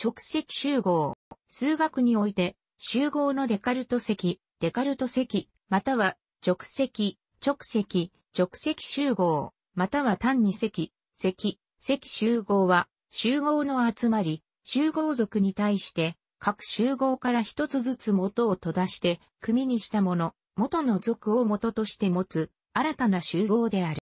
直積集合。数学において、集合のデカルト積、デカルト積、または直積、直積、直積集合、または単に積、積、積集合は、集合の集まり、集合族に対して、各集合から一つずつ元を閉ざして、組にしたもの、元の族を元として持つ、新たな集合である。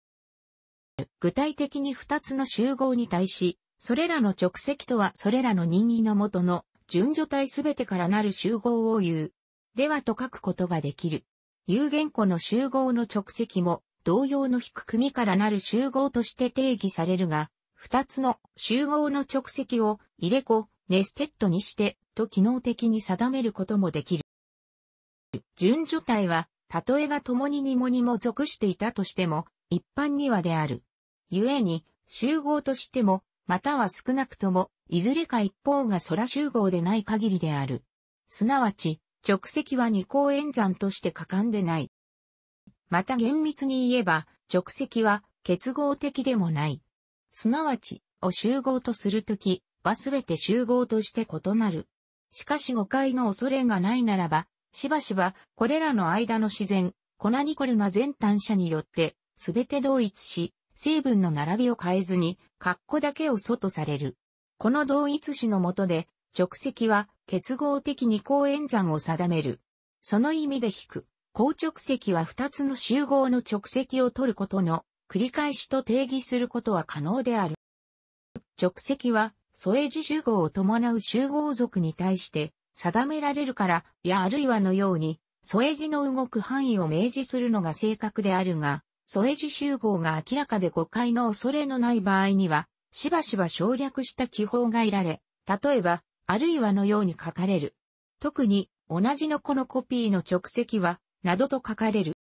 具体的に二つの集合に対し、それらの直積とはそれらの任意のとの順序体すべてからなる集合を言う。ではと書くことができる。有限個の集合の直積も同様の低組からなる集合として定義されるが、二つの集合の直積を入れ子、ネステットにしてと機能的に定めることもできる。順序体は、たとえが共ににもにも属していたとしても、一般にはである。故に、集合としても、または少なくとも、いずれか一方が空集合でない限りである。すなわち、直積は二項演算として果敢でない。また厳密に言えば、直積は結合的でもない。すなわち、を集合とするときはすべて集合として異なる。しかし誤解の恐れがないならば、しばしばこれらの間の自然、粉にニコルな全単者によって、すべて同一し、成分の並びを変えずに、括弧だけを祖とされる。この同一詞の下で、直積は結合的二項演算を定める。その意味で引く。硬直積は二つの集合の直積を取ることの繰り返しと定義することは可能である。直積は、添え字集合を伴う集合属に対して定められるから、やあるいはのように、添え字の動く範囲を明示するのが正確であるが、添え字集合が明らかで誤解の恐れのない場合には、しばしば省略した記法がいられ、例えば、あるいはのように書かれる。特に、同じのこのコピーの直席は、などと書かれる。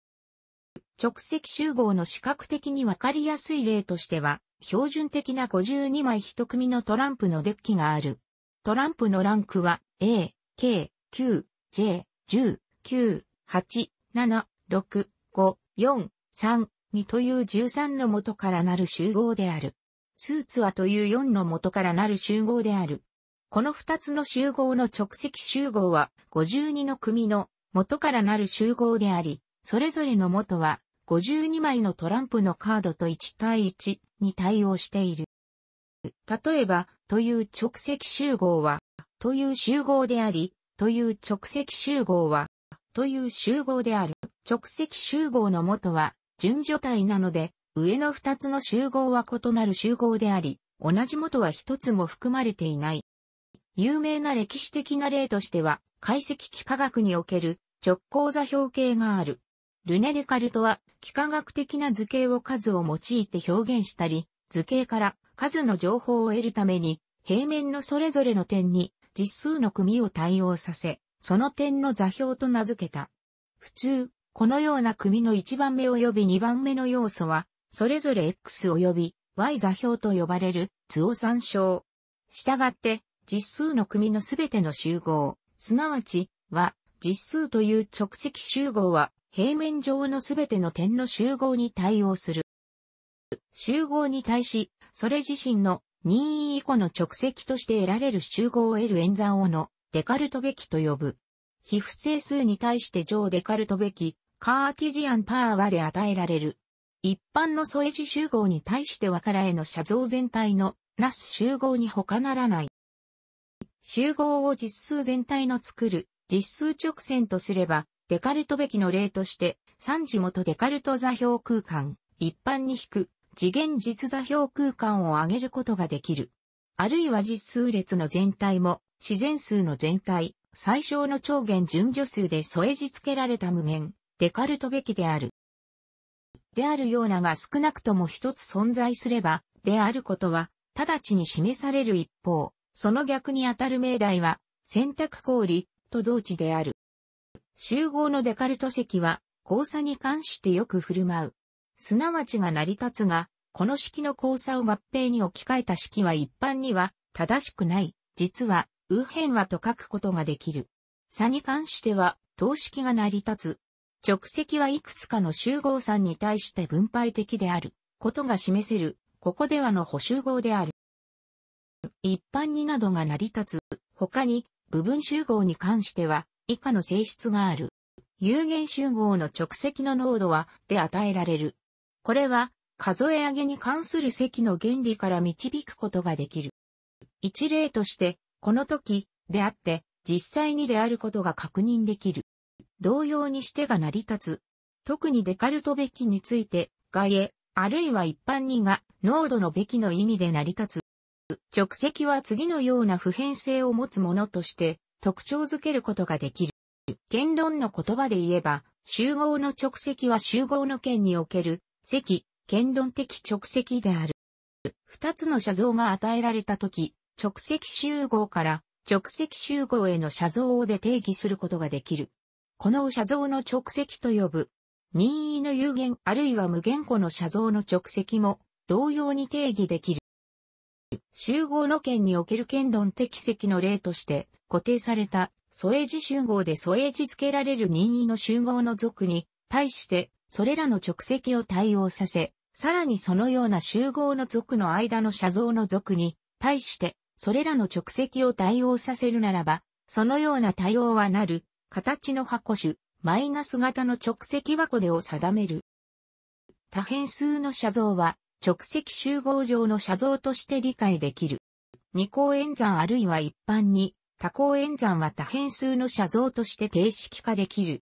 直席集合の視覚的にわかりやすい例としては、標準的な52枚一組のトランプのデッキがある。トランプのランクは A、K、Q、J、10、9、8、7、6、5、4、3、2という13の元からなる集合である。スーツはという4の元からなる集合である。この2つの集合の直積集合は52の組の元からなる集合であり、それぞれの元は52枚のトランプのカードと1対1に対応している。例えば、という直積集合は、という集合であり、という直積集合は、という集合である。直積集合の元は、順序体なので、上の二つの集合は異なる集合であり、同じ元は一つも含まれていない。有名な歴史的な例としては、解析幾何学における直行座標系がある。ルネ・デカルトは、幾何学的な図形を数を用いて表現したり、図形から数の情報を得るために、平面のそれぞれの点に実数の組を対応させ、その点の座標と名付けた。普通、このような組の1番目及び2番目の要素は、それぞれ X 及び Y 座標と呼ばれる図を参照。したがって、実数の組のすべての集合、すなわち、は、実数という直積集合は、平面上のすべての点の集合に対応する。集合に対し、それ自身の任意以降の直積として得られる集合を得る演算をのデカルトべきと呼ぶ。非不正数に対して上デカルトべきカーティジアンパーはで与えられる。一般の添え字集合に対して和からへの写像全体のなす集合に他ならない。集合を実数全体の作る実数直線とすれば、デカルトべきの例として、三次元デカルト座標空間、一般に引く次元実座標空間を挙げることができる。あるいは実数列の全体も、自然数の全体、最小の超限順序数で添え字付けられた無限、デカルトべきである。であるようなが少なくとも一つ存在すれば、であることは、直ちに示される一方、その逆に当たる命題は、選択為と同値である。集合のデカルト積は、交差に関してよく振る舞う。すなわちが成り立つが、この式の交差を合併に置き換えた式は一般には正しくない。実は、右辺はと書くことができる。差に関しては、等式が成り立つ。直積はいくつかの集合んに対して分配的であることが示せる、ここではの補集合である。一般になどが成り立つ、他に部分集合に関しては以下の性質がある。有限集合の直積の濃度はで与えられる。これは数え上げに関する積の原理から導くことができる。一例として、この時であって実際にであることが確認できる。同様にしてが成り立つ。特にデカルトべきについて、外へ、あるいは一般にが、濃度のべきの意味で成り立つ。直積は次のような普遍性を持つものとして、特徴づけることができる。言論の言葉で言えば、集合の直積は集合の件における、積、言論的直積である。二つの写像が与えられたとき、直積集合から直積集合への写像をで定義することができる。この写像の直跡と呼ぶ。任意の有限あるいは無限個の写像の直跡も同様に定義できる。集合の件における権論的席の例として固定された添英字集合で添英字付けられる任意の集合の属に対してそれらの直跡を対応させ、さらにそのような集合の属の間の写像の属に対してそれらの直跡を対応させるならば、そのような対応はなる形の箱種、マイナス型の直積箱でを定める。多変数の写像は、直積集合上の写像として理解できる。二項演算あるいは一般に、多項演算は多変数の写像として定式化できる。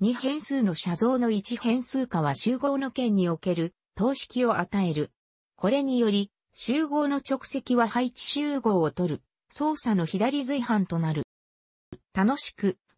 二変数の写像の一変数化は集合の件における等式を与える。これにより、集合の直積は配置集合を取る。操作の左随伴となる。楽しく、